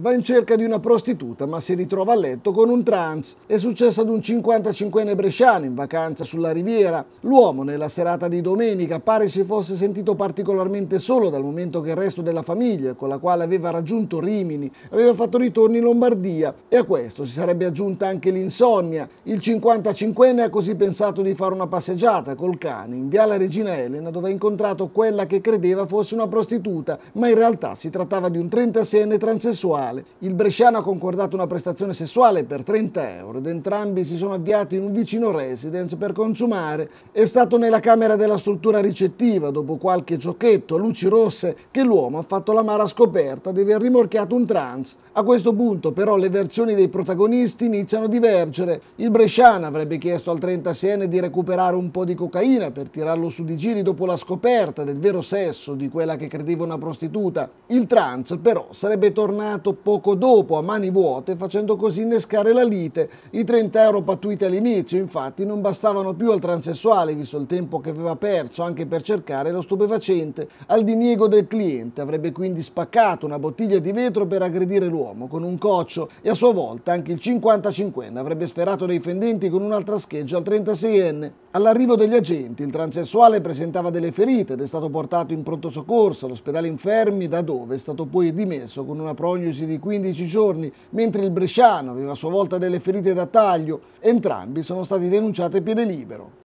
va in cerca di una prostituta ma si ritrova a letto con un trans. È successo ad un 55enne bresciano in vacanza sulla riviera. L'uomo nella serata di domenica pare si fosse sentito particolarmente solo dal momento che il resto della famiglia, con la quale aveva raggiunto Rimini, aveva fatto ritorno in Lombardia e a questo si sarebbe aggiunta anche l'insonnia. Il 55enne ha così pensato di fare una passeggiata col cane in Viale Regina Elena dove ha incontrato quella che credeva fosse una prostituta, ma in realtà si trattava di un 36enne transessuale sessuale. Il bresciano ha concordato una prestazione sessuale per 30 euro ed entrambi si sono avviati in un vicino residence per consumare. È stato nella camera della struttura ricettiva, dopo qualche giochetto a luci rosse, che l'uomo ha fatto l'amara scoperta di aver rimorchiato un trans. A questo punto però le versioni dei protagonisti iniziano a divergere. Il bresciano avrebbe chiesto al 36enne di recuperare un po' di cocaina per tirarlo su di giri dopo la scoperta del vero sesso di quella che credeva una prostituta. Il trans però sarebbe tornato poco dopo a mani vuote facendo così innescare la lite. I 30 euro pattuiti all'inizio infatti non bastavano più al transessuale visto il tempo che aveva perso anche per cercare lo stupefacente. Al diniego del cliente avrebbe quindi spaccato una bottiglia di vetro per aggredire l'uomo con un coccio e a sua volta anche il 55enne avrebbe sferato dei fendenti con un'altra scheggia al 36enne. All'arrivo degli agenti il transessuale presentava delle ferite ed è stato portato in pronto soccorso all'ospedale Infermi da dove è stato poi dimesso con una prognosi paralisi di 15 giorni, mentre il bresciano aveva a sua volta delle ferite da taglio, entrambi sono stati denunciati a piede libero.